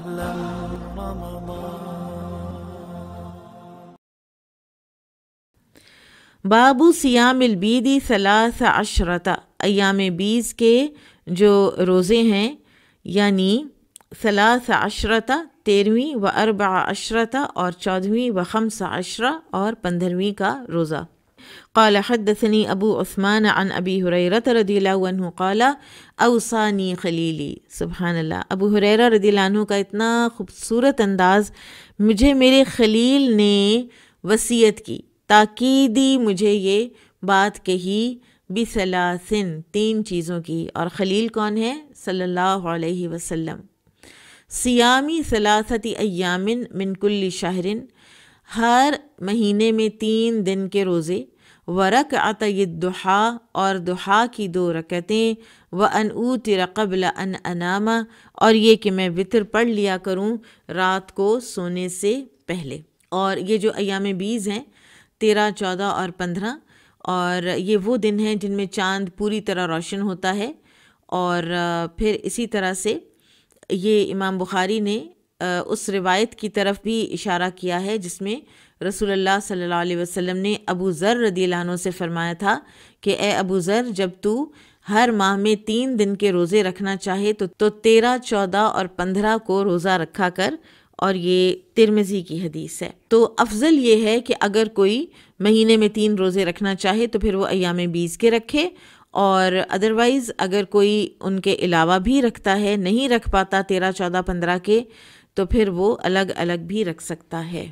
أهلا رمضان बाबू SIAM अलबीदी सलास अशरत अयाम बीस के जो रोज़े हैं यानी सलास अशरत तेरहवीं व अरबा अशरत और चौदहवीं व खमसा अशरा और पंद्रहवीं का रोज़ा قال حدثني أبو عثمان عن أبي هريرة रदी عنह काला अवसानी खलीली सुबहान अल्लाह अबू हुरैरा रदी عنह का इतना खूबसूरत अंदाज़ मुझे मेरे खलील ने वसीयत की ताकीदी मुझे ये बात कही बिसलासिन तीन चीज़ों की और खलील कौन है सल्लल्लाहु अलैहि वसल्लम सियामी सलासती अयामिन मिनकुल्ली शाहरिन हर महीने में तीन दिन के रोज़े व रक दुहा और दुहा की दो रकतें व अनूत रकबल अन अनामा और ये कि मैं वितर पढ़ लिया करूँ रात को सोने से पहले और ये जो अयाम बीज हैं तेरह चौदह और पंद्रह और ये वो दिन हैं जिनमें चांद पूरी तरह रोशन होता है और फिर इसी तरह से ये इमाम बुखारी ने उस रिवायत की तरफ भी इशारा किया है जिसमें रसूलुल्लाह सल्लल्लाहु अलैहि वसल्लम ने अबू ज़र रदी लानों से फ़रमाया था कि ए अबू ज़र जब तू हर माह में तीन दिन के रोज़े रखना चाहे तो तो तेरह चौदह और पंद्रह को रोज़ा रखा कर और ये तिरमिज़ी की हदीस है तो अफजल ये है कि अगर कोई महीने में तीन रोज़े रखना चाहे तो फिर वो अयाम बीज के रखे और अदरवाइज़ अगर कोई उनके अलावा भी रखता है नहीं रख पाता तेरह चौदह पंद्रह के तो फिर वो अलग अलग भी रख सकता है